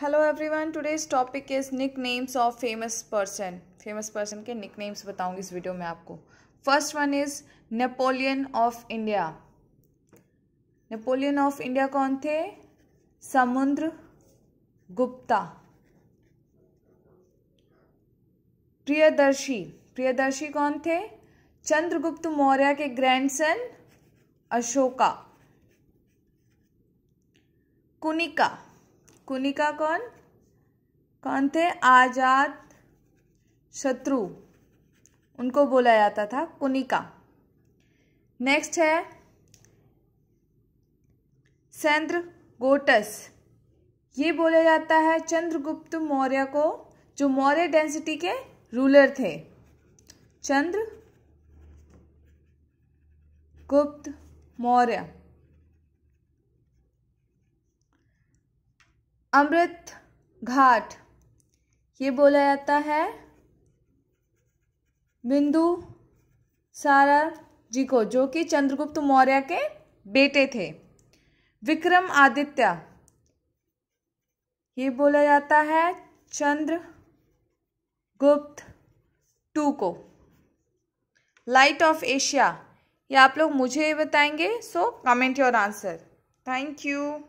hello everyone today's topic is nick names of famous person famous person के nick names बताऊंगी इस video में आपको first one is Napoleon of India Napoleon of India कौन थे समुद्र गुप्ता प्रियदर्शी प्रियदर्शी कौन थे चंद्रगुप्त मौर्य के ग्रैंडसन अशोका कुनिका कुनिका कौन कौन थे आजाद शत्रु उनको बोला जाता था कुनिका नेक्स्ट है सेंद्र गोटस ये बोला जाता है चंद्रगुप्त मौर्य को जो मौर्य डेंसिटी के रूलर थे चंद्र गुप्त मौर्य अमृत घाट ये बोला जाता है बिंदु सारा जी को जो कि चंद्रगुप्त मौर्य के बेटे थे विक्रम आदित्य ये बोला जाता है चंद्रगुप्त टू को लाइट ऑफ एशिया ये आप लोग मुझे बताएंगे so comment your answer thank you